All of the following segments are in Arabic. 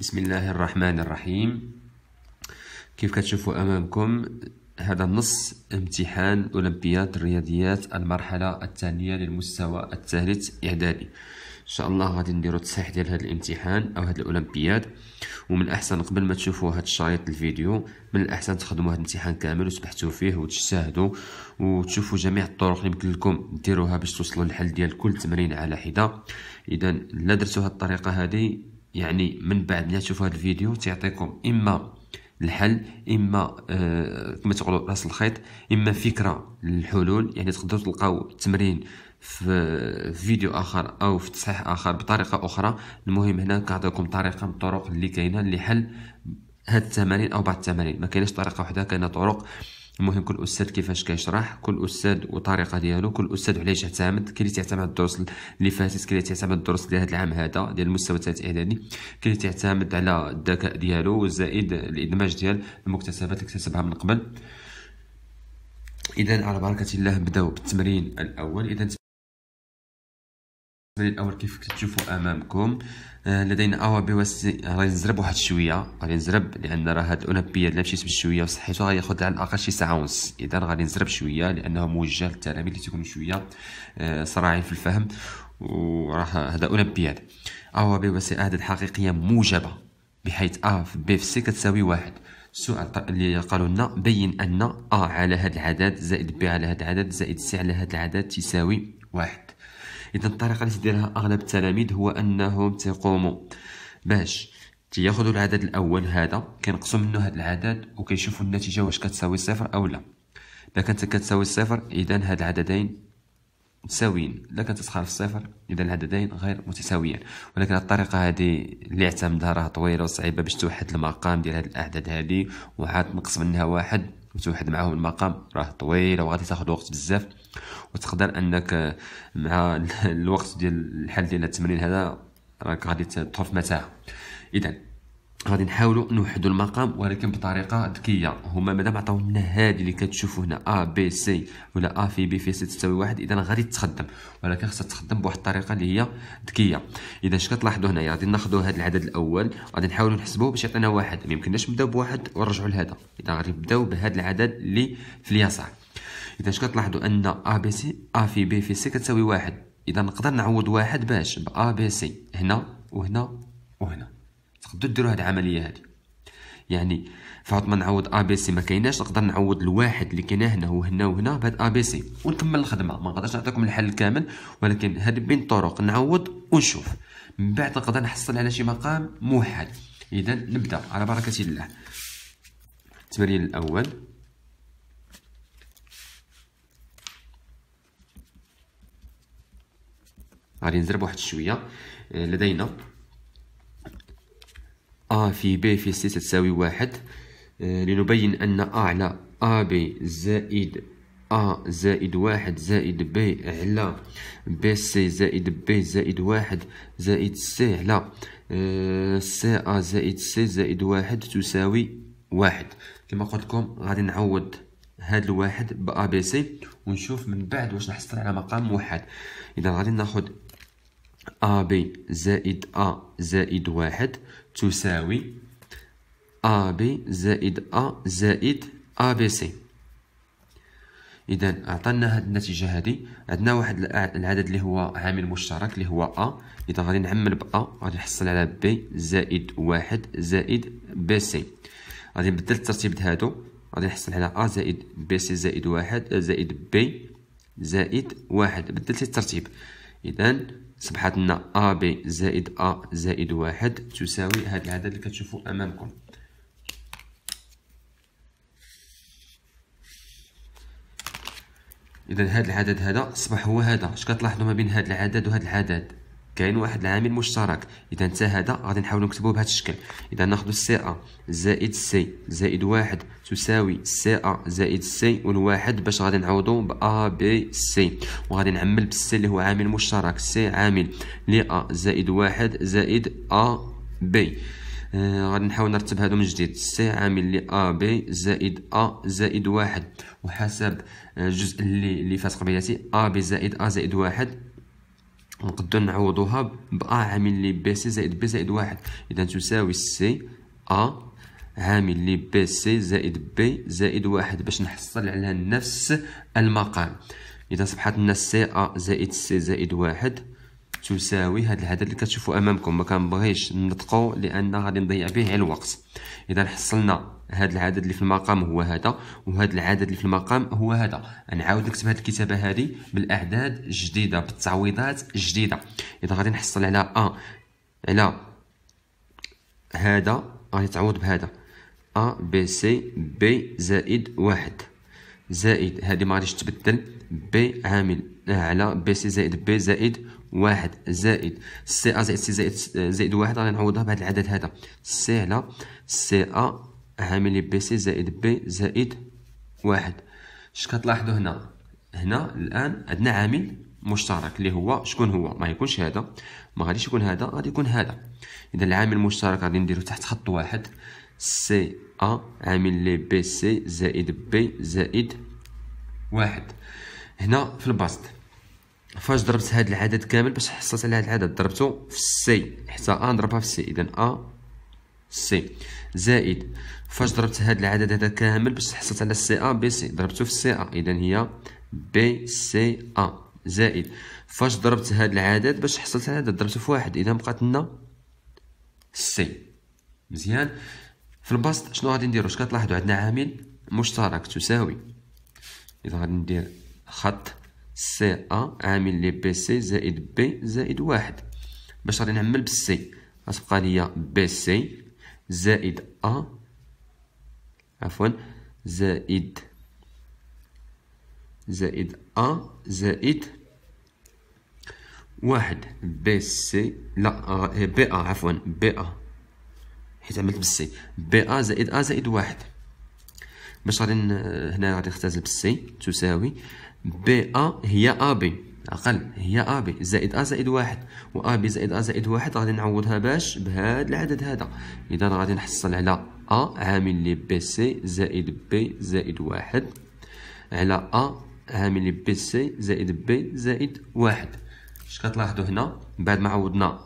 بسم الله الرحمن الرحيم كيف كتشوفوا امامكم هذا النص امتحان اولمبياد الرياضيات المرحله الثانيه للمستوى الثالث اعدادي ان شاء الله غادي نديرو التصحيح ديال هذا الامتحان او هذا الاولمبياد ومن الاحسن قبل ما تشوفوا هذا الشريط الفيديو من الاحسن تخدموا هذا الامتحان كامل وتبحثوا فيه وتجتهدوا وتشوفوا جميع الطرق اللي يمكن لكم ديروها باش توصلوا للحل ديال كل تمرين على حده اذا لا درتوا هذه الطريقه هذه يعني من بعد ما تشوفوا هذا الفيديو تيعطيكم اما الحل اما آه كما تقولوا راس الخيط اما فكره للحلول يعني تقدروا تلقاو التمرين في فيديو اخر او في تصحيح اخر بطريقه اخرى المهم هنا كنعطيكم طريقه من الطرق اللي كاينه لحل هاد التمارين او بعض التمارين ما كايناش طريقه وحده كاينه طرق المهم كل استاذ كيفاش كيشرح كل استاذ وطريقه ديالو كل استاذ علاش اعتمد كاين اللي تعتمد الدروس اللي فاتت كاين اللي تعتمد الدروس ديال هذا العام هذا ديال المستوى الثالث الاعدادي كاين اللي تعتمد على الذكاء ديالو زائد الادماج ديال المكتسبات اللي اكتسبها من قبل اذا على بركه الله نبداو بالتمرين الاول اذا التصميم الاول كيف كتشوفوا امامكم آه، لدينا اوا بي و سي غادي نزرب واحد شويه غادي نزرب لان راه هاد الاولمبيه اللي مشيت بشويه وصحيتو غادي ياخذ على الاقل شي ساعه ونص اذا غادي نزرب شويه لانه موجه للتلاميذ اللي تيكونوا شويه آه، صراعين في الفهم وراه هذا اولمبياد اوا بي و سي اعداد حقيقيه موجبه بحيث ا في بي في سي كتساوي واحد السؤال اللي قالوا لنا بين ان ا على هذا العدد زائد بي على هذا العدد زائد سي على هذا العدد تساوي واحد اذا الطريقه اللي تديرها اغلب التلاميذ هو انهم تقوموا باش تياخذوا العدد الاول هذا كنقصوا منه هذا العدد وكيشوفوا النتيجه واش كتساوي صفر او لا الا كانت كتساوي صفر اذا هاد العددين متساويين الا كانت تخالف في الصفر اذا العددين غير متساويين ولكن هاد الطريقه هادي اللي اعتمدها راه طويله وصعيبه باش توحد المقام ديال هاد الاعداد هادي وعاد نقص منها واحد وتوحد معاهم المقام راه طويله وغادي تاخد وقت بزاف وتقدر انك مع الوقت ديال الحل ديال التمرين هذا راك غادي تدخل في متاهه اذا غادي نحاولوا نوحدوا المقام ولكن بطريقه ذكيه هما مادام عطاو لنا هذه اللي كتشوفوا هنا ا بي سي ولا ا في بي في سي تساوي واحد اذا غادي تخدم ولكن خصها تخدم بواحد الطريقه اللي هي ذكيه اذا اش كتلاحظوا هنايا غادي ناخذوا هذا العدد الاول غادي نحاولوا نحسبوه باش يعطينا واحد ما يمكنناش نبداو بواحد ونرجعوا لهذا اذا غادي نبداو بهذا العدد اللي في اليسار اذا كتلاحظوا ان ا بي سي ا في بي في سي كتساوي واحد اذا نقدر نعوض واحد باش ب ا بي سي هنا وهنا وهنا تقدروا ديروا هاد العمليه هادي يعني فهاد ما نعوض ا بي سي ما كايناش نقدر نعوض الواحد اللي كاين هنا وهنا وهنا بهاد ا بي سي ونكمل الخدمه ما نقدرش نعطيكم الحل الكامل ولكن هاد بين الطرق نعوض ونشوف من بعد نقدر نحصل على شي مقام موحد اذا نبدا على بركه الله التمرين الاول غادي نزرب واحد شويه آه، لدينا ا في ب في سي تساوي واحد آه، لنبين ان ا على ا ب زائد ا زائد واحد زائد ب على ب سي زائد ب زائد واحد زائد سي على سي آه، ا زائد سي زائد واحد تساوي واحد كما قلت لكم غادي نعوض هاد الواحد ب ا بي سي ونشوف من بعد واش نحصل على مقام موحد اذا غادي ناخد AB زائد A زائد واحد تساوي AB زائد A زائد ABC اذا عطانا هاد النتيجه هادي عندنا واحد العدد اللي هو عامل مشترك اللي هو ا اذا غادي نعمل بـ A غادي نحصل على بي زائد واحد زائد بي سي غادي نبدل الترتيب هادو غادي نحصل على ا زائد بي سي زائد واحد آه، زائد بي زائد واحد بدلت الترتيب اذا صبحت لنا ا ب زائد ا زائد واحد تساوي هاد العدد اللي كتشوفوا امامكم اذا هاد العدد هذا اصبح هو هذا اش كتلاحظوا ما بين هاد العدد وهاد العدد كاين واحد العامل مشترك اذا حتى هذا غادي نحاولوا نكتبوه بهذا الشكل اذا ناخذ السي ا زائد سي زائد واحد تساوي سي ا زائد سي والواحد باش غادي نعوضو ب ا بي سي وغادي نعمل بالسي اللي هو عامل مشترك سي عامل ل ا زائد واحد زائد ا بي آه غادي نحاول نرتب هادو من جديد سي عامل ل ا بي زائد ا زائد واحد وحسب الجزء آه، اللي اللي فات قبيلتي ا بي زائد ا زائد واحد نقدر نعوضوها ب ا عامل لي بي سي زائد بي زائد واحد اذا تساوي سي ا عامل لي بي سي زائد بي زائد واحد باش نحصل على نفس المقام اذا صبحت لنا سي ا زائد سي زائد واحد تساوي هذا العدد اللي كتشوفوا امامكم ما كنبغيش نطقو لان غادي نضيع به الوقت اذا حصلنا هذا العدد اللي في المقام هو هذا وهذا العدد اللي في المقام هو هذا نعاود نكتب هذه الكتابه هذه بالاعداد الجديده بالتعويضات الجديده اذا غادي نحصل على ا آه على هذا غادي تعوض بهذا ا بي سي بي زائد واحد زائد هذه ما غاديش تبدل بي عامل على بي سي زائد بي زائد واحد زائد سي ا زائد سي زائد زائد واحد غادي نعوضها بهذا العدد هذا سي على سي ا عامل بي سي زائد بي زائد واحد اش كتلاحظوا هنا هنا الان عندنا عامل مشترك اللي هو شكون هو ما يكونش هذا ما غاديش يكون هذا غادي يكون هذا اذا العامل المشترك غادي نديرو تحت خط واحد سي ا عامل لي بي سي زائد بي زائد واحد هنا في البسط فاش ضربت هاد العدد كامل باش حصلت على هاد العدد ضربته في السي حتى ا نضربها في السي اذا ا سي زائد فاش ضربت هاد العدد هذا كامل باش حصلت على السي ا بي سي ضربته في السي ا اذا هي بي سي ا زائد فاش ضربت هاد العدد باش حصلت على العدد ضربته في واحد اذا بقات لنا سي مزيان في البسط شنو غادي نديرو اش كتلاحظوا عندنا عامل مشترك تساوي اذا غادي ندير خط سي ا عامل لي بي سي زائد بي زائد واحد باش غادي نعمل بالسي غتبقى ليا بي سي زائد ا عفوا زائد زائد ا زائد واحد بي سي لا آه، إيه، بي ا عفوا بي ا حيت عملت بالسي بي ا زائد ا زائد واحد باش غادي هنا غادي نختزل بالسي تساوي بي أ هي أ بي أقل هي أ بي زائد أ زائد واحد و أ بي زائد أ زائد واحد غادي نعوضها باش بهاد العدد هذا إذا غادي نحصل على أ عامل لي بي سي زائد بي زائد واحد على أ عامل لي بي سي زائد بي زائد واحد اش كتلاحظوا هنا بعد ما عوضنا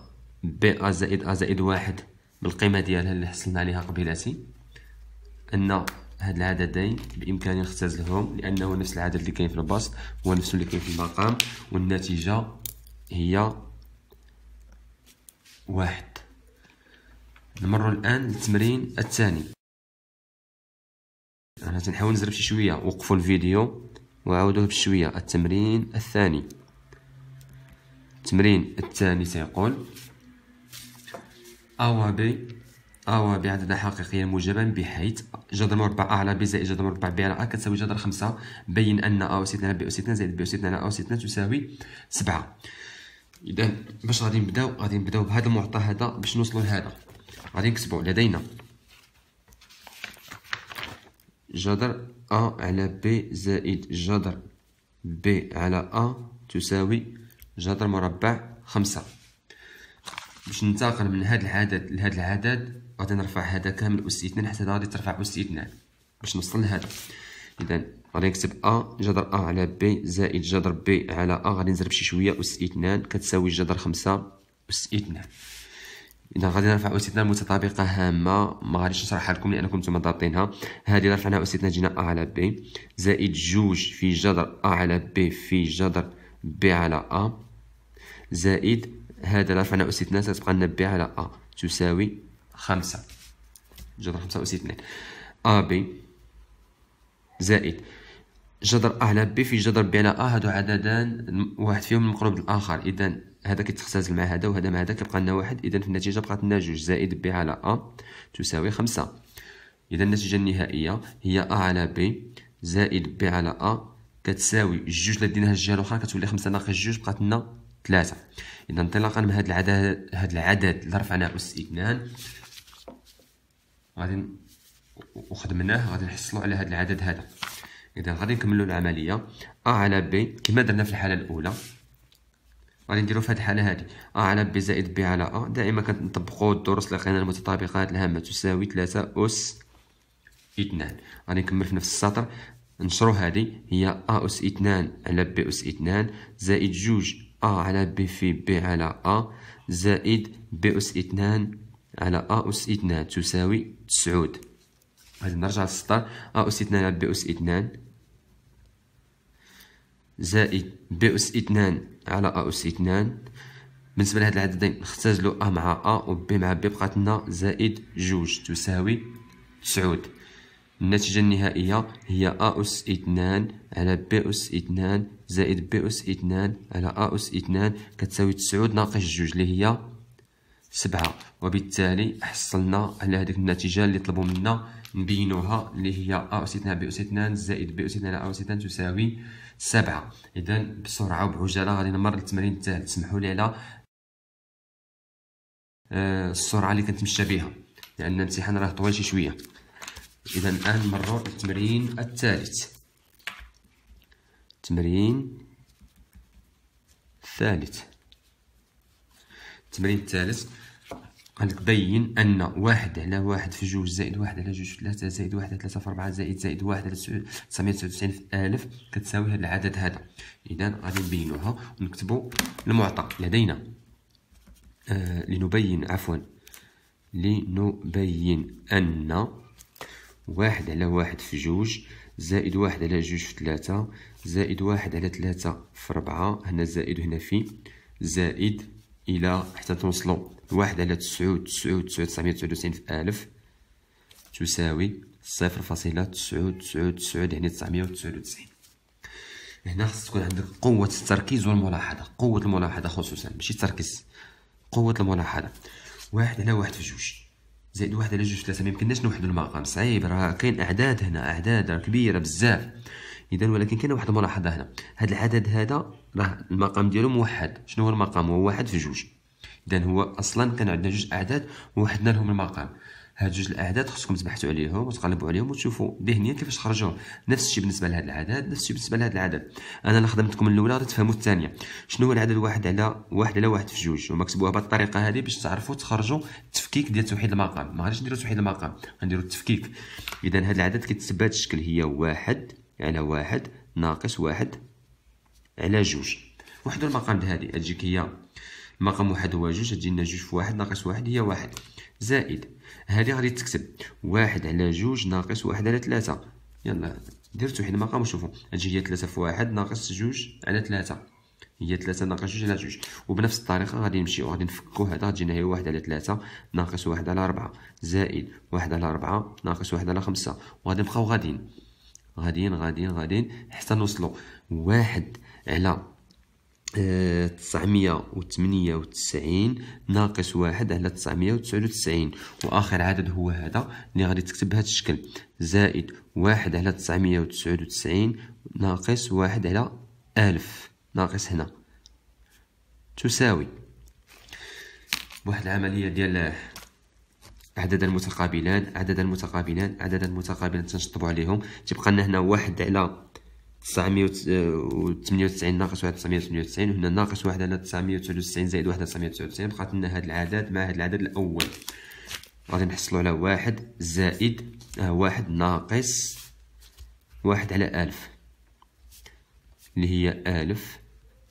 بي أ زائد أ زائد واحد بالقيمة ديالها اللي حصلنا عليها قبيلاتي أن هاد العددين بامكاني نختزلهم لانه نفس العدد اللي كاين في البسط هو نفس اللي كاين في المقام والنتيجه هي واحد نمر الان للتمرين الثاني انا تنحاول نزرب شي شويه وقفوا الفيديو وعاودوه بشويه التمرين الثاني التمرين الثاني سيقول ا ا و و ب عددا حقيقيا موجبا بحيث جذر مربع أعلى ب زائد جذر مربع ب على أ كتساوي جذر خمسة بين أن أ أوسيت لنا ب اوس 2 زائد ب 2 على أ اوس 2 تساوي سبعة إذا باش غادي نبداو غادي نبداو بهذا المعطى هذا باش نوصلوا لهذا غادي نكتبوا لدينا جذر أ على ب زائد جذر ب على أ تساوي جذر مربع خمسة باش ننتقل من هذا العدد لهذا العدد غادي نرفع هذا كامل اس اثنان حتى غادي ترفع اس اثنان باش نوصل لهذا اذا غادي نكتب ا جذر ا على بي زائد جذر بي على ا غادي نزرب شي شويه اس اثنان كتساوي جذر خمسة اس اثنان اذا غادي نرفع اس اثنان متطابقه هامه ما غاديش نشرحها لكم لانكم نتوما ضابطينها هذه رفعناها اس اثنان جينا ا على بي زائد جوج في جذر ا على بي في جذر بي على ا زائد هذا رفعنا اس اثنان ستبقى لنا بي على ا تساوي خمسة جذر خمسة أس اثنين أ آه، بي زائد جذر أ على بي في جذر بي على أ آه، هادو عددان واحد فيهم مقرب للآخر إذا هذا كيتختزل مع هذا وهذا مع هذا كيبقى لنا واحد إذا في النتيجة بقات لنا جوج زائد بي على أ تساوي خمسة إذا النتيجة النهائية هي أ على بي زائد بي على أ كتساوي جوج لا ديناها الجهه الاخرى كتولي خمسة ناقص جوج بقات لنا ثلاثة اذا انطلاقا من هذا العدد هذا العدد اللي رفعناه اس اثنان غادي وخدمناه غادي نحصلوا على هذا العدد هذا اذا غادي نكملوا العمليه ا على بي كما درنا في الحاله الاولى غادي نديروا في هذه الحاله هذه ا على بي زائد بي على ا دائما كنطبقوا الدروس اللي لقينا المتطابقات الهامه تساوي 3 اس 2 غادي نكمل في نفس السطر نشرو هذه هي ا اس 2 على بي اس 2 زائد جوج ا على بي في بي على ا زائد بي اس 2 على ا اس 2 تساوي تسعود غادي نرجع للسطر ا اس اثنان على بي اس اثنان زائد بي اس اثنان على ا اس اثنان بالنسبه لهاد العددين نختزلو ا مع ا و بي مع بي بقاتلنا زائد جوج تساوي تسعود النتيجه النهائيه هي ا اس اثنان على بي اس اثنان زائد بي اس اثنان على ا اس اثنان كتساوي تسعود ناقص جوج اللي هي سبعة وبالتالي حصلنا على هذيك النتيجة اللي طلبوا منا نبينوها اللي هي أ أس 2 ب أس 2 زائد ب أس 2 على أ أس 2 تساوي سبعة إذا بسرعة وبعجالة غادي نمر للتمرين الثالث سمحوا لي على آه، السرعة اللي كنتمشى بها لأن الامتحان راه طويل شي شوية إذا الآن نمرو للتمرين الثالث التمرين الثالث التمرين الثالث بين ان واحد على واحد في جوج زائد واحد على جوج في ثلاثة زائد واحد على ثلاثة في ربعة زائد زائد واحد على تسعمية تسعة وتسعين في ألف كتساوي هاد العدد هذا إذا غادي نبينوها ونكتبو المعطى لدينا آه لنبين عفوا لنبين أن واحد على واحد في جوج زائد واحد على جوج في ثلاثة زائد واحد على ثلاثة في ربعة هنا زائد هنا في زائد إلى حتى توصلوا واحد على تسعود تسعود تسعود تسعمية تسعود وتسعين في ألف تساوي صفر فاصلة تسعود تسعود تسعود يعني تسعمية وتسعود وتسعين هنا خص تكون عندك قوة التركيز والملاحظة قوة الملاحظة خصوصا ماشي التركيز قوة الملاحظة واحد على واحد في جوج زائد واحد على جوج في ثلاثة ميمكناش نوحدو المقام صعيب راه كاين أعداد هنا أعداد راه كبيرة بزاف إذا ولكن كاين واحد الملاحظة هنا هاد العدد هذا راه المقام ديالو موحد شنو هو المقام هو واحد في جوج اذا هو اصلا كان عندنا جوج اعداد ووحدنا لهم المقام هاد جوج الاعداد خصكم تبحثوا عليهم وتقلبوا عليهم وتشوفوا ذهنيا كيفاش خرجوا نفس الشيء بالنسبه لهذا العدد نفس الشيء بالنسبه لهذا العدد انا اللي خدمتكم الاولى غادي تفهموا الثانيه شنو هو العدد واحد على واحد على واحد في جوج ومكتبوها بهذه الطريقه هذه باش تعرفوا تخرجوا التفكيك ديال توحيد المقام ما غاديش نديروا توحيد المقام غنديروا التفكيك اذا هاد العدد كيتسبى بهذا الشكل هي واحد على واحد ناقص واحد على جوج وحدوا المقام هذه تجيك هي المقام واحد هو جوج غتجي لنا جوج في واحد ناقص واحد هي واحد زائد هادي غادي تكتب واحد على جوج ناقص واحد على ثلاثة يلا دير توحيد المقام وشوفو هتجي هي ثلاثة في واحد ناقص جوج على ثلاثة هي ثلاثة ناقص جوج على جوج وبنفس الطريقة غادي نمشيو غادي نفكو هذا غتجينا هي واحد على ثلاثة ناقص واحد على ربعة زائد واحد على ربعة ناقص واحد على خمسة وغادي نبقاو غاديين غاديين غاديين غاديين حتى نوصلو واحد على آه، تسعمية وتمنية وتسعين ناقص واحد على تسعمية وتسعود وتسعين وآخر عدد هو هذا اللي غادي تكتب بهذا الشكل زائد واحد على تسعمية وتسعود وتسعين ناقص واحد على ألف ناقص هنا تساوي واحد العملية ديال عدد المتقابلان عدد المتقابلان عدد المتقابلان تنشطبوا عليهم تبقى لنا هنا واحد على 998 ناقص واحد 998 وهنا ناقص واحد على 999 زائد واحد 999 بقات لنا هاد العدد مع هاد العدد الاول غادي نحصلو على واحد زائد آه، واحد ناقص واحد على ألف اللي هي ألف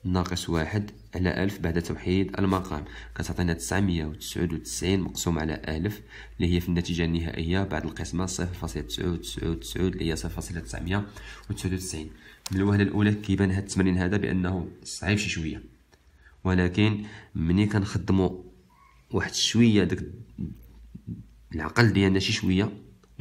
ناقص واحد على ألف بعد توحيد المقام كتعطينا تسعمية وتسعود وتسعين مقسوم على ألف اللي هي في النتيجة النهائية بعد القسمة صفر فاصلة تسعود تسعود تسعود اللي هي صفر فاصلة تسعمية وتسعود وتسعين من الوهلة الأولى كيبان هاد التمرين هذا بأنه صعيب شي شوية ولكن ملي كنخدمو واحد شوية داك العقل ديالنا شي شوية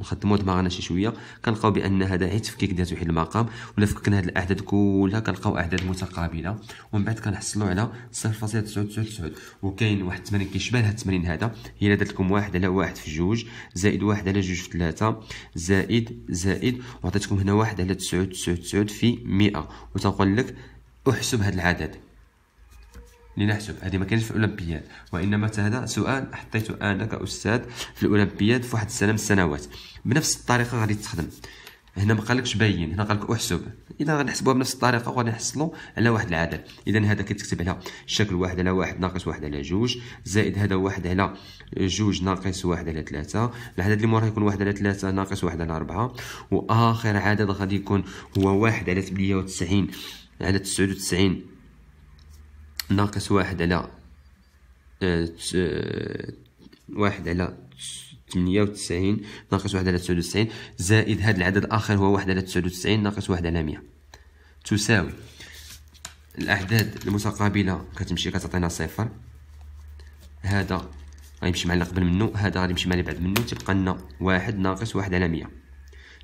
نخدموا دماغنا شي شويه كنلقاو بان هذا عيد تفكيك ديال واحد المقام ولا فككنا هاد الاعداد كلها كنلقاو اعداد متقابله ومن بعد كنحصلوا على 0.999 وكاين واحد التمرين كيشبه هاد التمرين هذا هي درت لكم واحد على واحد في جوج زائد واحد على جوج في ثلاثه زائد زائد وعطيتكم هنا واحد على 999 في 100 وتنقول لك احسب هاد العدد لنحسب هذه ما كانش في الاولمبياد وانما هذا سؤال حطيته انا كاستاذ في الاولمبياد في واحد السنه من السنوات بنفس الطريقه غادي تخدم هنا ما قالكش باين هنا قالك احسب اذا غنحسبوها بنفس الطريقه وغنحصلوا على واحد العدد اذا هذا كتكتب على شكل واحد على واحد ناقص واحد على جوج زائد هذا واحد على جوج ناقص واحد على ثلاثة العدد اللي موراه يكون واحد على ثلاثة ناقص واحد على أربعة واخر عدد غادي يكون هو واحد على 98 على 99 ناقص واحد على آه، آه، واحد على تمنية وتسعين ناقص واحد على تسعود وتسعين زائد هذا العدد الآخر هو واحد على تسعود وتسعين ناقص واحد على مية تساوي الأعداد المتقابلة كتمشي كتعطينا صفر هذا غيمشي مع اللي قبل منو هذا غيمشي مع اللي بعد منو تبقى لنا واحد ناقص واحد على مية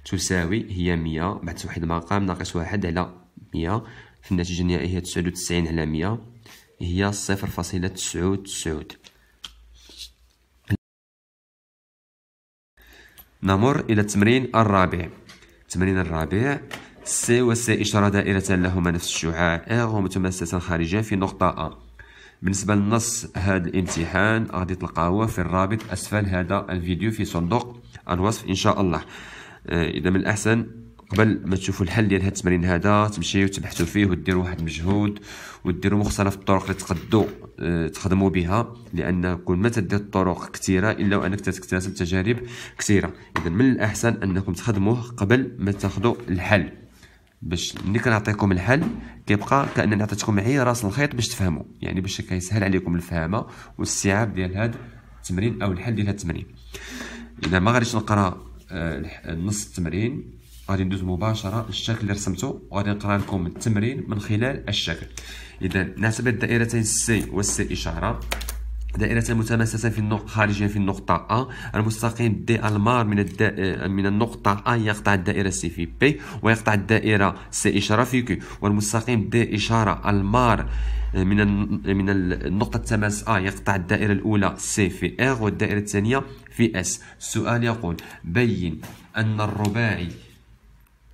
تساوي هي مية بعد توحيد المقام ناقص واحد على مية في النتيجة النهائية هي تسعود وتسعين على مية هي صفر فاصلة تسعود تسعود نمر إلى التمرين الرابع التمرين الرابع سي وسي إشارة دائرة لهما نفس الشعاع إغ متمسسا خارجة في نقطة أ بالنسبة لنص هذا الامتحان غادي تلقاوه في الرابط أسفل هذا الفيديو في صندوق الوصف إن شاء الله إذا من الأحسن قبل ما تشوفوا الحل ديال هاد التمرين هذا تمشيو وتبحثوا فيه وديروا واحد المجهود وديروا مختلف الطرق اللي تقدوا آه، تخدموا بها لان كل ما تدير الطرق كثيره الا وانك تكتسب تجارب كثيره اذا من الاحسن انكم تخدموه قبل ما تاخذوا الحل باش ملي كنعطيكم الحل كيبقى كانني عطيتكم معايا راس الخيط باش تفهموا يعني باش كيسهل عليكم الفهامه والاستيعاب ديال هاد التمرين او الحل ديال هاد التمرين اذا ما غاديش نقرا آه، نص التمرين غادي ندوز مباشره للشكل اللي رسمته وغادي نقرا لكم التمرين من خلال الشكل اذا نحسب الدائرتين سي والسي اشاره دائرتان متماسسة في النقطة خارجيا في النقطة أ المستقيم دي المار من الد... من النقطة أ يقطع الدائرة سي في بي ويقطع الدائرة سي إشارة في كي والمستقيم دي إشارة المار من من النقطة التماس أ يقطع الدائرة الأولى سي في إر والدائرة الثانية في إس السؤال يقول بين أن الرباعي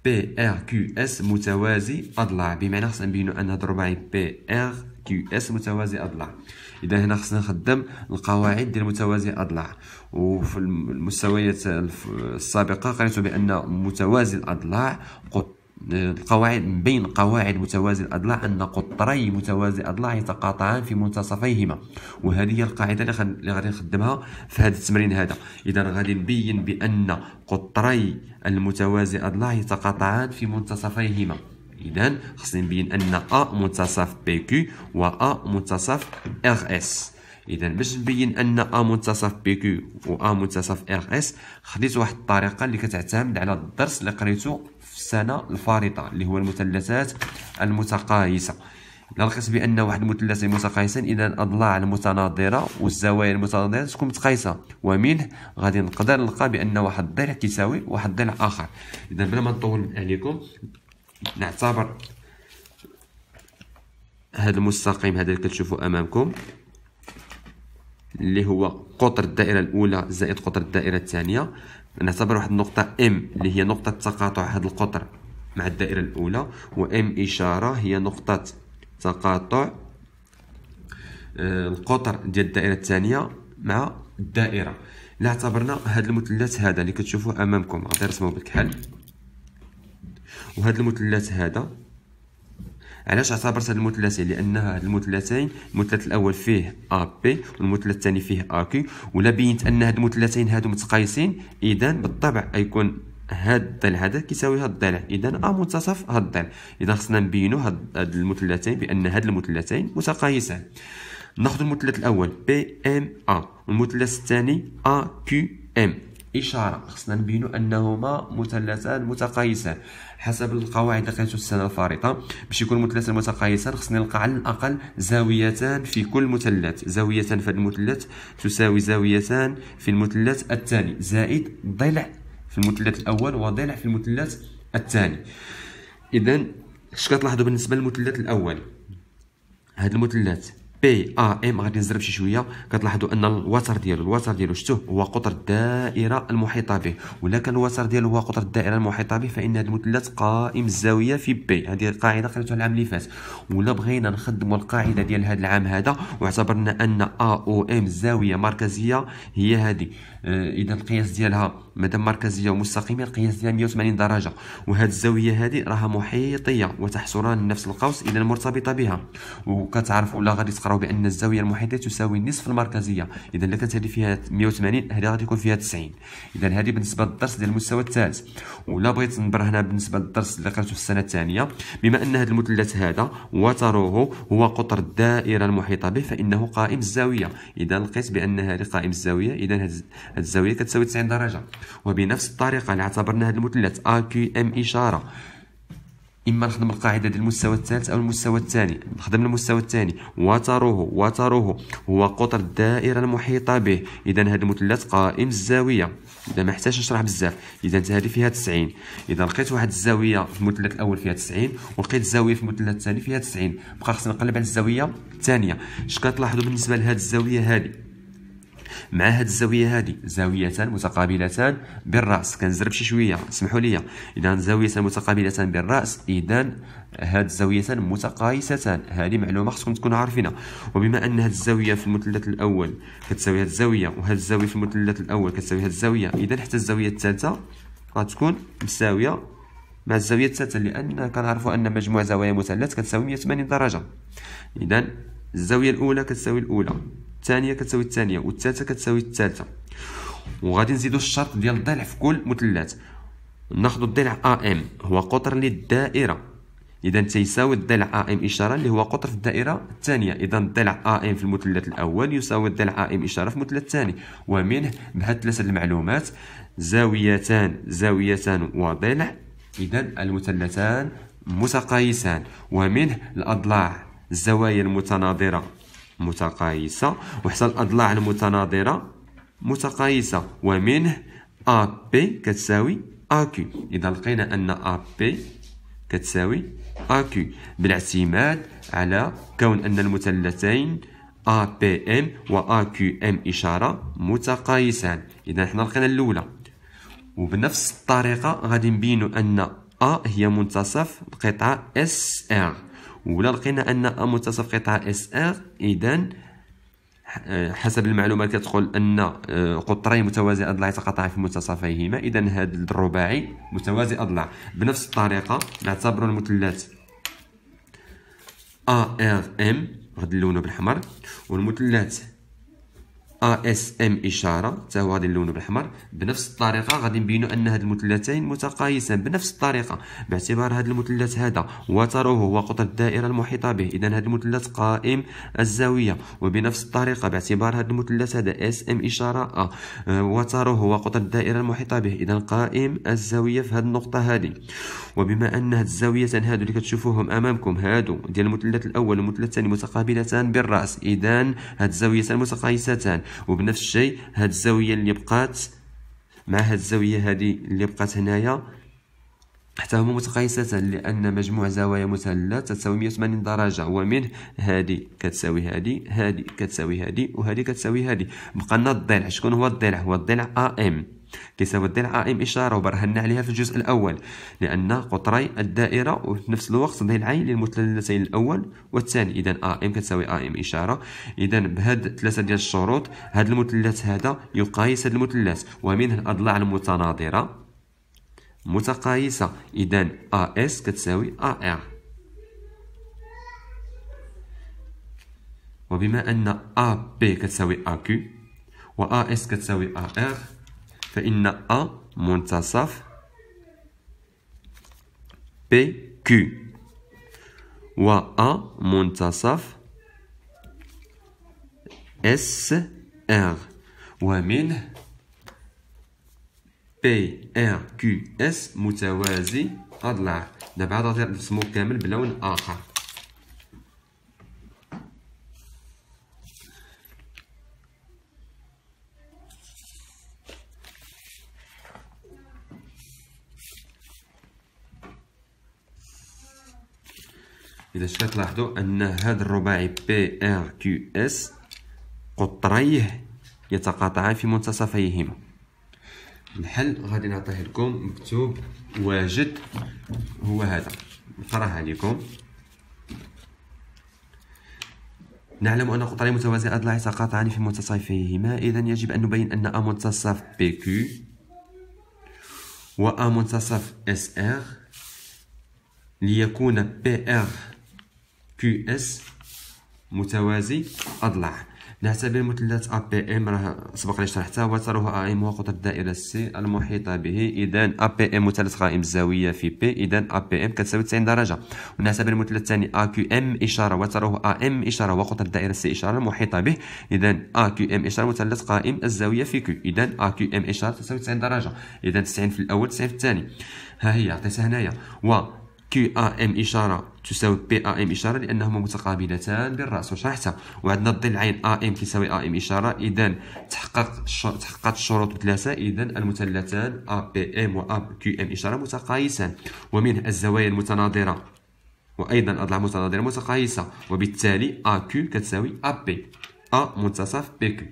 بي ار كيو اس متوازي اضلاع بمعنى خصنا نبينو ان هاد الرباعي بي ار كيو اس متوازي اضلاع اذا هنا خصنا نخدم القواعد ديال متوازي الاضلاع وفي المستويات السابقه قريتو بان متوازي الاضلاع قطب القواعد بين قواعد متوازي الاضلاع ان قطري متوازي الاضلاع يتقاطعان في منتصفيهما وهذه هي القاعده اللي غادي نخدمها في هذا التمرين هذا اذا غادي نبين بان قطري المتوازي الاضلاع يتقاطعان في منتصفيهما اذا خصني نبين ان ا منتصف بي كيو و ا منتصف ار اس اذا باش نبين ان ا منتصف بي كيو و ا منتصف ار اس خديت واحد الطريقه اللي كتعتمد على الدرس اللي قريته السنه الفارطه اللي هو المثلثات المتقايسه لقيت بان واحد المثلث متقايسا اذا الاضلاع المتناظره والزوايا المتناظره تكون متقايسه ومنه غادي نقدر نلقى بان واحد الضلع كيساوي واحد الضلع اخر اذا بلا ما نطول عليكم نعتبر هذا المستقيم هذا اللي كتشوفوا امامكم اللي هو قطر الدائره الاولى زائد قطر الدائره الثانيه نعتبر واحد النقطة ام اللي هي نقطة تقاطع هذا القطر مع الدائرة الأولى و إم إشارة هي نقطة تقاطع آه، القطر ديال الدائرة الثانية مع الدائرة إلا اعتبرنا هذا المثلث هذا اللي يعني كتشوفوه أمامكم غادي نرسمو بالكحل وهذا المثلث هذا علاش اعتبرت هاد المثلثين لانها هاد المثلثين المثلث الاول فيه ا بي والمثلث الثاني فيه ا كي ولا بينت ان هاد المثلثين هادو متقايسين اذا بالطبع يكون هاد الضلع هذا كيساوي هاد الضلع اذا ا منتصف هاد الضلع اذا خصنا نبينو هاد, المثلثين بان هاد المثلثين متقايسان ناخذ المثلث الاول بي ام ا والمثلث الثاني ا كي ام إشارة خصنا نبينو أنهما مثلثان متقايسان حسب القواعد اللي قريتو السنة الفارطة باش يكون مثلثان متقايسان خصنا نلقى على الأقل زاويتان في كل مثلث زاويتان في المثلث تساوي زاويتان في المثلث الثاني زائد ضلع في المثلث الأول وضلع في المثلث الثاني إذا اش كتلاحظوا بالنسبة للمثلث الأول هذا المثلث بي ا ام غادي نزرب شي شويه كتلاحظوا ان الوتر ديالو الوتر ديالو شتوه هو قطر الدائره المحيطه به ولا كان الوتر ديالو هو قطر الدائره المحيطه به فان هذا المثلث قائم الزاويه في بي هذه القاعده قريتوها العام اللي فات ولا بغينا نخدموا القاعده ديال هذا العام هذا واعتبرنا ان ا او ام الزاويه مركزيه هي هذه آه، اذا القياس ديالها مادام مركزيه ومستقيمه القياس ديالها 180 درجه وهاد الزاويه هذه راها محيطيه وتحصران نفس القوس اذا مرتبطه بها وكتعرفوا ولا غادي تقراو بان الزاويه المحيطيه تساوي نصف المركزيه اذا لكانت كانت هذه فيها 180 هذه غادي يكون فيها 90 اذا هذه بالنسبه للدرس ديال المستوى الثالث ولا بغيت نبرهنها بالنسبه للدرس اللي قريته في السنه الثانيه بما ان هذا المثلث هذا وتروه هو قطر الدائره المحيطه به فانه قائم الزاويه اذا لقيت بان هذه قائم الزاويه اذا الزاويه كتساوي 90 درجه وبنفس الطريقه اللي اعتبرنا هاد المثلث ا كيو ام اشاره اما نخدم القاعده ديال المستوى الثالث او المستوى الثاني نخدم المستوى الثاني وتره وتره هو قطر الدائره المحيطه به اذا هذا المثلث قائم الزاويه اذا ما احتاجش نشرح بزاف اذا هذه فيها 90 اذا لقيت واحد الزاويه في المثلث الاول فيها 90 ولقيت زاويه في المثلث الثاني فيها 90 بقى خصني نقلب على الزاويه الثانيه اش كتلاحظوا بالنسبه لهذه الزاويه هذه مع هاد الزاويه هادي زاويتان متقابلتان بالراس كنزرب شي شويه سمحوا لي اذا زاويتان متقابلتان بالراس اذا هاد الزاويتان متقايستان هذه معلومه خصكم تكونوا عارفينها وبما ان هاد الزاويه في المثلث الاول كتساوي هاد الزاويه وهاد الزاويه في المثلث الاول كتساوي هاد الزاويه اذا حتى الزاويه الثالثه غتكون مساويه مع الزاويه الثالثه لان كنعرفوا ان مجموع زوايا مثلث كتساوي 180 درجه اذا الزاويه الاولى كتساوي الاولى الثانيه كتساوي الثانيه والثالثه كتساوي الثالثه وغادي نزيدو الشرط ديال الضلع في كل مثلث ناخذ الضلع ا ام هو قطر للدائره اذا تيساوي الضلع ا ام اشاره اللي هو قطر في الدائره الثانيه اذا الضلع ا ام في المثلث الاول يساوي الضلع ا ام اشاره في المثلث الثاني ومنه بهاد ثلاثه المعلومات زاويتان زاويتان وضلع اذا المثلثان متقايسان ومنه الاضلاع الزوايا المتناظره متقايسة وحتى الأضلاع المتناظرة متقايسة ومنه أ بي كتساوي AQ إذا لقينا أن أ بي كتساوي AQ بالاعتماد على كون أن المثلثين أ بي إم و أ إم إشارة متقايسان إذا حنا لقينا الأولى وبنفس الطريقة غادي نبينو أن أ هي منتصف القطعة اس ار ولا لقينا ان منتصف قطعه اس ار اذا آه، حسب المعلومات كتقول ان آه، قطري متوازي اضلاع يتقاطعان في منتصفيهما اذا هذا الرباعي متوازي اضلاع بنفس الطريقه نعتبروا المثلث ا ار ام غادي نلونو بالاحمر والمثلث اس ام اشاره حتى هو غادي نلونو بالاحمر بنفس الطريقه غادي نبينو ان هاد المثلثين متقايسان بنفس الطريقه باعتبار هاد المثلث هذا وتروه هو قطر الدائره المحيطه به اذا هاد المثلث قائم الزاويه وبنفس الطريقه باعتبار هاد المثلث هذا اس ام اشاره ا وتروه هو قطر الدائره المحيطه به اذا قائم الزاويه في هاد النقطه هادي وبما ان هاد الزاويتان هادو اللي كتشوفوهم امامكم هادو ديال المثلث الاول والمثلث الثاني متقابلتان بالراس اذا هاد الزاويتان متقايستان وبنفس الشيء هاد الزاويه اللي بقات مع هاد الزاويه هذه اللي بقات هنايا حتى هما متقايستان لان مجموع زوايا مثلث تساوي 180 درجه ومنه هذه كتساوي هذه هذه كتساوي هذه وهذه كتساوي هذه بقى لنا الضلع شكون هو الضلع هو الضلع ام كيساوي ساود دير إشارة وبرهنا عليها في الجزء الأول لأن قطري الدائرة وفي نفس الوقت ضي العين للمثلثين الأول والثاني إذا آ إم كتساوي آ إم إشارة إذا بهاد ثلاثة ديال الشروط هاد المثلث هذا يقايس هاد المثلث ومنه الأضلاع المتناظرة متقايسة إذا أس كتساوي أر وبما أن أ بي كتساوي AQ و أ إس كتساوي أ إر فإن أ منتصف بي كو و أ منتصف اس ار ومنه بي ار كو اس متوازي أضلاع دابا هذا غادي نرسمو كامل بلون آخر إذا شفت لاحظوا أن هذا الرباعي بي ار كيو اس قطريه يتقاطعان في منتصفيهما الحل غادي نعطيه لكم مكتوب واجد هو هذا نقراها لكم نعلم أن قطرين متوازي اضلاع يتقاطعان في منتصفيهما إذا يجب أن نبين أن أ منتصف بي كيو و أ منتصف اس ار ليكون بي ار كيو اس متوازي اضلاع نعتبر مثلث ا بي ام راه سبق لي شرحتها وتره ا ام هو قطر الدائره سي المحيطه به اذا ا بي ام مثلث قائم الزاويه في بي اذا ا بي ام كتساوي 90 درجه ونعتبر المثلث الثاني ا كيو ام اشاره وتره ا ام اشاره وقطر الدائره سي اشاره المحيطه به اذا ا كيو ام اشاره مثلث قائم الزاويه في كيو اذا ا كيو ام اشاره تساوي 90 درجه اذا 90 في الاول 90 في الثاني ها هي عطيتها هنايا و كيو ا ام اشاره تساوي بي ا ام اشاره لانهما متقابلتان بالراس وشرحتها وعندنا الظل عين ا ام كيساوي ا ام اشاره اذا تحقق تحققت الشروط ثلاثه اذا المثلثان ا بي ام و ا كيو ام اشاره متقايسان ومنه الزوايا المتناظره وايضا الاضلاع المتناظره متقايسه وبالتالي ا كيو كتساوي ا بي ا منتصف بي كيو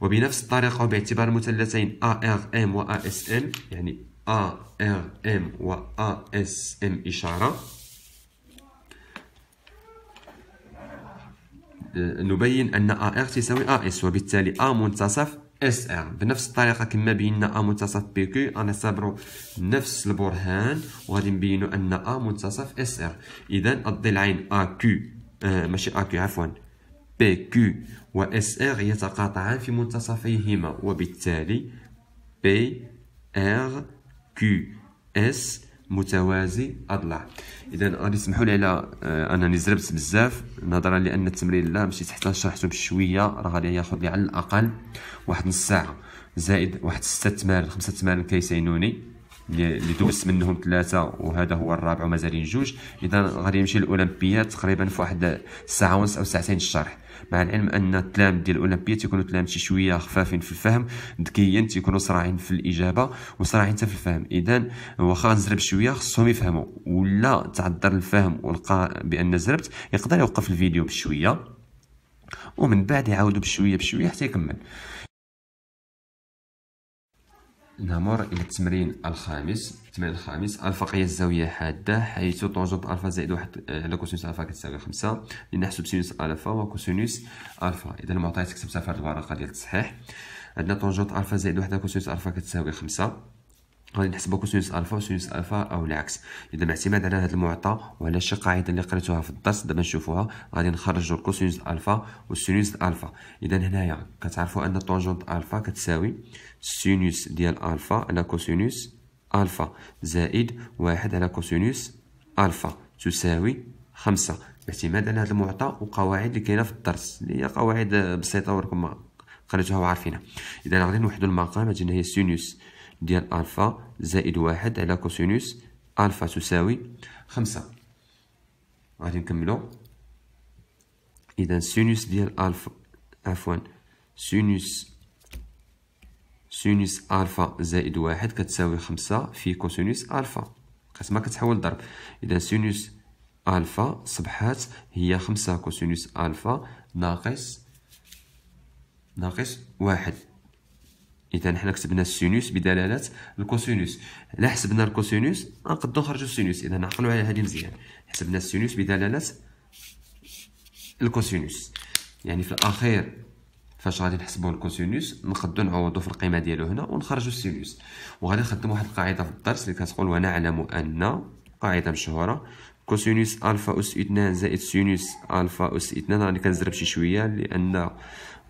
وبنفس الطريقه وباعتبار المثلثين ا ار ام و ا اس ام يعني ا ار ام و ا اس ام اشاره أه، نبين أن AR تساوي AS وبالتالي A منتصف SR بنفس الطريقة كما بينا A منتصف PQ غنعتبرو نفس البرهان وغادي نبينو أن A منتصف SR إذا الضلعين AQ كي أه، ماشي AQ عفوا PQ و SR يتقاطعان في منتصفيهما وبالتالي PRQS متوازي اضلاع اذا غادي تسمحوا لي على آه، انني زربت بزاف نظرا لان التمرين لا مشيت حتى شرحته بشويه راه غادي ياخذ لي على الاقل واحد نص ساعه زائد واحد ستة تمارين خمسة تمارين كيسينوني اللي دوزت منهم ثلاثه وهذا هو الرابع ومازالين جوج اذا غادي يمشي الأولمبياد تقريبا في واحد ساعه ونص او ساعتين الشرح مع العلم ان التلامذ ديال الاولمبياد تيكونوا تلامذ شي شويه خفافين في الفهم ذكيين تيكونوا صراعين في الاجابه وصراعين حتى في الفهم اذا واخا نزرب شويه خصهم يفهموا ولا تعذر الفهم ولقى بان زربت يقدر يوقف الفيديو بشويه ومن بعد يعاودوا بشويه بشويه حتى يكمل نمر إلى التمرين الخامس التمرين الخامس الفقية الزاوية حادة حيث آه، طنجنت ألفا زائد واحد على كوسينوس ألفا كتساوي خمسة لنحسب سينوس ألفا وكوسينوس ألفا إذا المعطيات كتبتها في هذه الورقة ديال التصحيح عندنا طنجنت ألفا زائد واحد على كوسينوس ألفا كتساوي خمسة غادي نحسبوا كوسينوس الفا وسينوس الفا او العكس اذا باعتماد على هذا المعطى وعلى شي قاعده اللي قريتوها في الدرس دابا نشوفوها غادي نخرجوا الكوسينوس الفا والسينوس الفا اذا هنايا كتعرفوا ان طونجونت الفا كتساوي سينوس ديال ألفا على كوسينوس ألفا زائد واحد على كوسينوس ألفا تساوي خمسة باعتماد على هذا المعطى وقواعد اللي كاينه في الدرس اللي هي قواعد بسيطه وراكم قريتوها وعارفينها اذا غادي نوحدوا المقام جينا هي سينوس ديال الفا زائد واحد على كوسينوس الفا تساوي خمسة غادي نكملو اذا سينوس ديال الفا عفوا سينوس سينوس الفا زائد واحد كتساوي خمسة في كوسينوس الفا قسمة كتحول ضرب اذا سينوس الفا صبحات هي خمسة كوسينوس الفا ناقص ناقص واحد اذا حنا كتبنا السينوس بدلاله الكوسينوس الا حسبنا الكوسينوس نقدو نخرجو السينوس اذا نعقلو على هادي مزيان حسبنا السينوس بدلاله الكوسينوس يعني في الاخير فاش غادي نحسبوا الكوسينوس نخدو نعوضو في القيمه ديالو هنا ونخرجوا السينوس وغادي نخدم واحد القاعده في الدرس اللي كتقول ونعلم ان قاعده مشهوره كوسينوس الفا اس 2 زائد سينوس الفا اس 2 غادي كنزرب شي شويه لان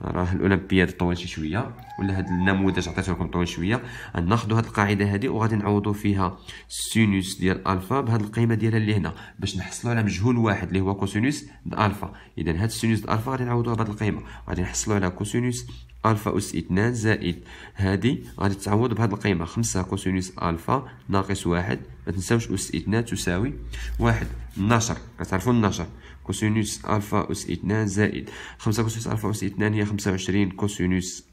راه الاولمبياد طوال شي شويه ولا هذا النموذج عطيته لكم طوال شويه غناخذوا هذه القاعده هذه وغادي نعوضوا فيها سينوس ديال الفا بهذه القيمه ديالها اللي هنا باش نحصلوا على مجهول واحد اللي هو كوسينوس الفا اذا هذا السينوس الفا غادي نعوضوها بهذه القيمه غادي نحصلوا على كوسينوس الفا اس 2 زائد هذه غادي تعوض بهذه القيمه 5 كوسينوس الفا ناقص واحد ما تنساوش اس 2 تساوي واحد النشر كتعرفوا النشر كوسينوس ألفا أس 2 زائد خمسة كوسينوس ألفا أس 2 هي خمسة كوسينوس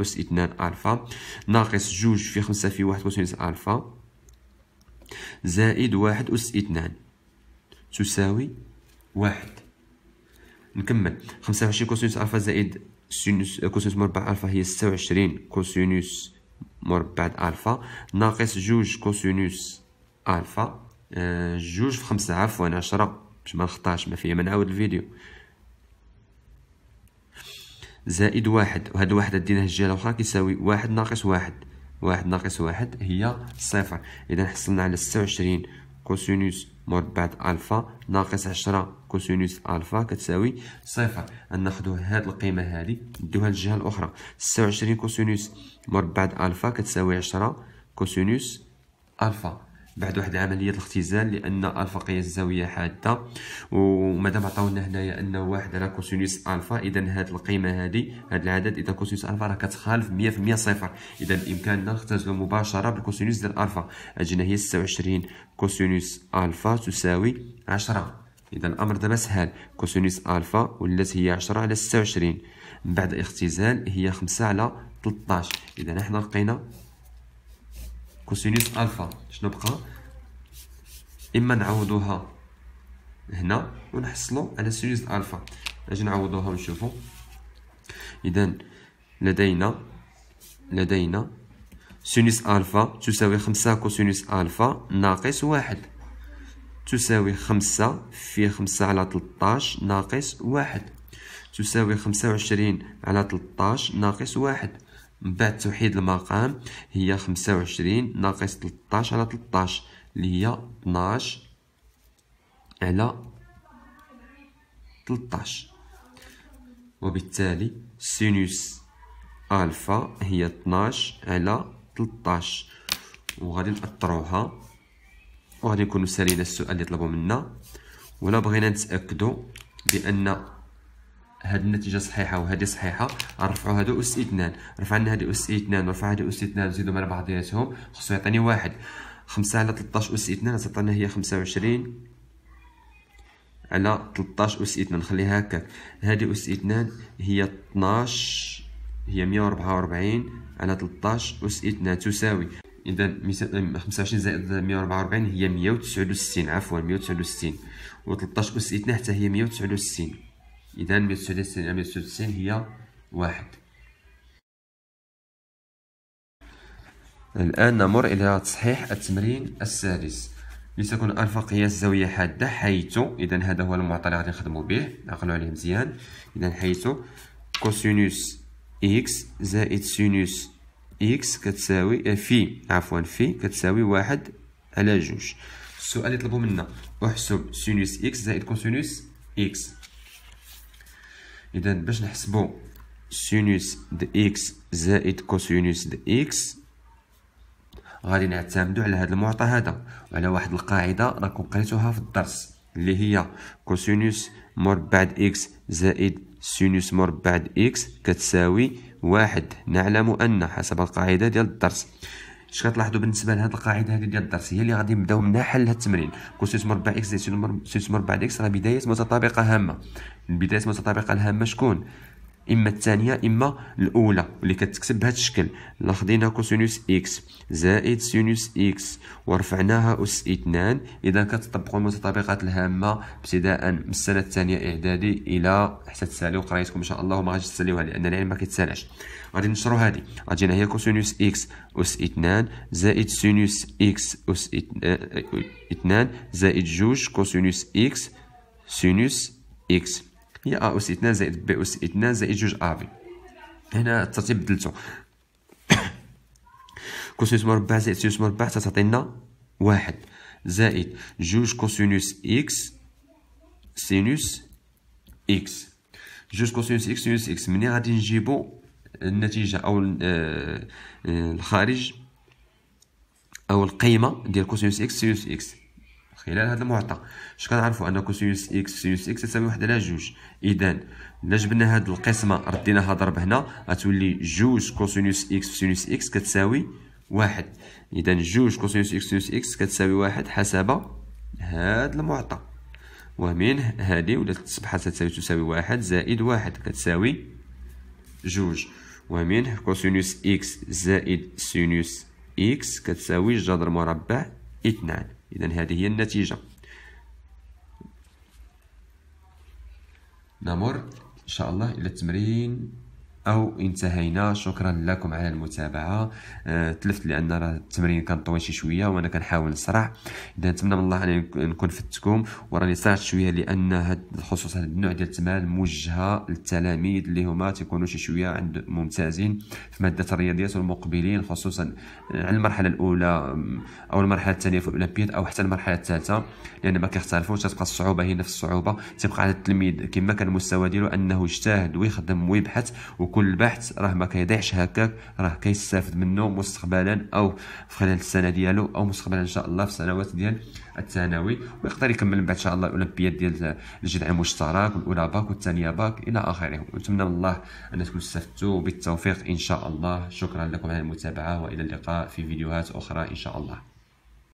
أس 2 ألفا ناقص جوج في خمسة في واحد كوسينوس ألفا زائد واحد أس 2 تساوي واحد نكمل خمسة كوسينوس ألفا زائد سينوس كوسينوس مربع ألفا هي ستة كوسينوس مربع ألفا ناقص جوج كوسينوس ألفا آه، جوج في خمسة عفوا عشرة باش ما نخطاش ما فيا ما نعاود الفيديو زائد واحد وهذا واحد ديناه الجهه الاخرى كيساوي واحد ناقص واحد واحد ناقص واحد هي صفر اذا حصلنا على ستة كوسينوس مربع الفا ناقص عشرة كوسينوس الفا كتساوي صفر ناخذ هاد القيمه هادي ندوها للجهه الاخرى ستة كوسينوس مربع الفا كتساوي عشرة كوسينوس الفا بعد واحد عمليه الاختزال لان الفا قياس زاويه حاده ومادام عطاونا هنايا ان واحد على كوسينوس الفا اذا هاد القيمه هادي هاد العدد اذا كوسينوس الفا راه كتخالف 100% صفر اذا بامكاننا نختزلو مباشره بالكوسينوس ديال الفا اجينا هي ستة وعشرين كوسينوس الفا تساوي عشرة اذا الامر دابا سهل كوسينوس الفا ولات هي عشرة على وعشرين من بعد الاختزال هي خمسة على 13 اذا احنا لقينا كوسينوس الفا شنو بقى اما نعوضوها هنا ونحصلوا على سينوس الفا اجي نعوضوها ونشوفوا اذا لدينا لدينا سينوس الفا تساوي خمسة كوسينوس الفا ناقص واحد تساوي خمسة في خمسة على 13 ناقص واحد تساوي خمسة وعشرين على 13 ناقص واحد من بعد توحيد المقام هي خمسة وعشرين ناقص تلتاش على تلتاش اللي هي طناش على تلتاش وبالتالي سينوس الفا هي طناش على تلطاش وغادي نأطروها وغادي نكونو سالينا السؤال اللي طلبو منا ولا بغينا نتأكدو بان هاد النتيجه صحيحه وهذه صحيحه نرفعوا هادو اس 2 رفعنا هادو اس 2 ورفع هادو اس 2 زيدوا على بعضياتهم خصو يعطيني واحد 5 على 13 اس 2 تعطينا هي 25 على 13 اس 2 نخليها هكا هذه اس 2 هي 12 هي 144 على 13 اس 2 تساوي اذا 25 زائد 144 هي 169 عفوا 169 و 13 اس 2 حتى هي 169 إذا 169 على 169 هي واحد الآن نمر إلى تصحيح التمرين السادس لتكون ألفا قياس زاوية حادة حيث إذا هذا هو المعطى اللي غادي نخدمو به نعقلو عليه مزيان إذا حيث كوسينوس إكس زائد سينوس إكس كتساوي في عفوا في كتساوي واحد على جوج السؤال يطلبو منا احسب سينوس إكس زائد كوسينوس إكس اذا باش نحسبو سينوس د اكس زائد كوسينوس د اكس غادي نعتمدوا على هذا المعطى هذا وعلى واحد القاعده راكم قريتوها في الدرس اللي هي كوسينوس مربع د اكس زائد سينوس مربع د اكس كتساوي واحد نعلم ان حسب القاعده ديال الدرس اش كتلاحظوا بالنسبه لهاد القاعده هذه ديال الدرس هي اللي غادي نبداو منها حل هاد التمرين كوسيس مربع اكس زائد سينوس مربع ديكس راه بدايه متطابقه هامه البدايه متطابقه الهامه شكون اما الثانيه اما الاولى اللي كتكتب بهذا الشكل الا خدينا كوسينوس اكس زائد سينوس اكس ورفعناها اس 2 اذا كتطبقوا المتطابقات الهامه ابتداء من السنه الثانيه اعدادي الى حتى تسالي وقرايتكم ان شاء الله وما غاديش تساليوها لان العلم ما كيتسالاش غادي نشرو هذه غادينا هي كوسينوس اكس اس 2 زائد سينوس اكس اس 2 زائد جوج كوسينوس اكس سينوس اكس هي ا أوس اثنان زائد بي أوس اثنان زائد جوج افي هنا الترتيب بدلتو كوسينوس مربع زائد سينوس مربع تتعطينا واحد زائد جوج كوسينوس اكس سينوس اكس جوج كوسينوس اكس سينوس اكس مني غادي نجيبو النتيجه او آه، آه، الخارج او القيمه ديال كوسينوس اكس سينوس اكس خلال هذا المعطى اش كنعرفوا ان كوسينوس اكس سينوس اكس تساوي واحد على جوج اذا الا جبنا هاد القسمه رديناها ضرب هنا غتولي جوج كوسينوس اكس سينوس اكس كتساوي واحد اذا جوج كوسينوس اكس سينوس اكس كتساوي واحد حسب هاد المعطى ومن هادي ولات تصبح تساوي تساوي واحد زائد واحد كتساوي جوج ومن كوسينوس اكس زائد سينوس اكس كتساوي جذر مربع اثنان إذا هذه هي النتيجة نمر إن شاء الله إلى التمرين او انتهينا شكرا لكم على المتابعه أه تلفت لان راه التمرين كان طويل شي شويه وانا كنحاول نسرع اذا نتمنى من الله ان نكون فدتكم وراني سرعت شويه لان هاد خصوصا هاد النوع ديال التمارين موجهه للتلاميذ اللي هما تيكونوا شي شويه عند ممتازين في ماده الرياضيات والمقبلين خصوصا على المرحله الاولى او المرحله الثانيه في الاولمبياد او حتى المرحله الثالثه لان ما كيختلفوش تبقى الصعوبه هي نفس الصعوبه تبقى على التلميذ كما كان المستوى ديالو انه يجتهد ويخدم ويبحث وكل بحث راه ما كيضيعش هكاك راه كيستافد منه مستقبلا او في خلال السنه ديالو او مستقبلا ان شاء الله في السنوات ديال الثانوي ويقدر يكمل من بعد ان شاء الله الاولمبياد ديال الجذع المشترك والاولى باك والثانيه باك الى اخره نتمنى من الله ان تكونوا استفدتوا بالتوفيق ان شاء الله شكرا لكم على المتابعه والى اللقاء في فيديوهات اخرى ان شاء الله